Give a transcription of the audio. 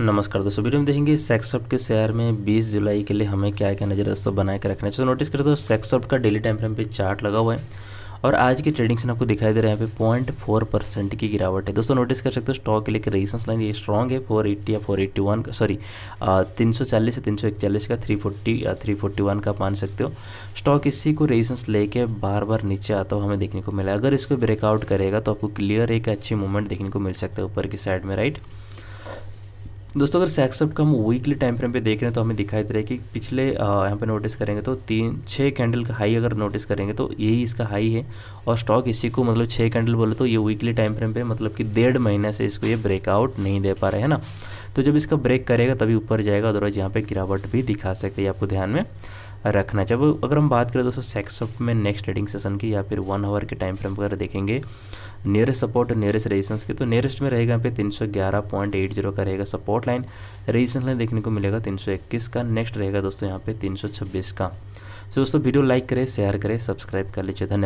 नमस्कार दोस्तों वीडियो में देखेंगे सेक्सॉप के शेयर में 20 जुलाई के लिए हमें क्या क्या नजर दोस्तों बनाए के रखना तो नोटिस करें तो सेक्सॉप का डेली टाइम फ्रेम पे चार्ट लगा हुआ है और आज की ट्रेडिंग से आपको दिखाई दे रहा है यहाँ पे पॉइंट फोर परसेंट की गिरावट है दोस्तों नोटिस कर सकते हो स्टॉक के लिए एक रेजिस्टेंस लाइन ये स्ट्रॉग है फोर एट्टी या फोर एट्टी वन सॉरी तीन सौ चालीस से तीन सौ इकचालीस का थ्री फोर्टी या थ्री फोर्टी वन का मान सकते हो स्टॉक इसी को रेजिस्टेंस लेके बार बार नीचे आता हुआ हमें देखने को मिला अगर इसको ब्रेकआउट करेगा तो आपको क्लियर एक अच्छी मूवमेंट देखने को मिल सकता है ऊपर की साइड में राइट दोस्तों अगर सेक्सअप का हम वीकली टाइम फ्रेम पे देख रहे हैं तो हमें दिखाई दे रहा है कि पिछले यहाँ पे नोटिस करेंगे तो तीन छः कैंडल का हाई अगर नोटिस करेंगे तो यही इसका हाई है और स्टॉक इसी को मतलब छः कैंडल बोले तो ये वीकली टाइम फ्रेम पे मतलब कि डेढ़ महीने से इसको ये ब्रेकआउट नहीं दे पा रहे हैं ना तो जब इसका ब्रेक करेगा तभी ऊपर जाएगा अदरवाइज यहाँ पर गिरावट भी दिखा सकते आपको ध्यान में रखना चाहिए अगर हम बात करें दोस्तों सेक्स ऑफ में नेक्स्ट ट्रेडिंग सेशन की या फिर वन आवर के टाइम फ्रेम पर देखेंगे नियरेस्ट सपोर्ट और नियरेस्ट रेजिस्टेंस के तो नियरेस्ट में रहेगा पे 311.80 का रहेगा सपोर्ट लाइन रेजिस्टेंस लाइन देखने को मिलेगा 321 का नेक्स्ट रहेगा दोस्तों यहाँ पे 326 का सो दोस्तों वीडियो लाइक करें शेयर करें सब्सक्राइब कर लीजिए धन्यवाद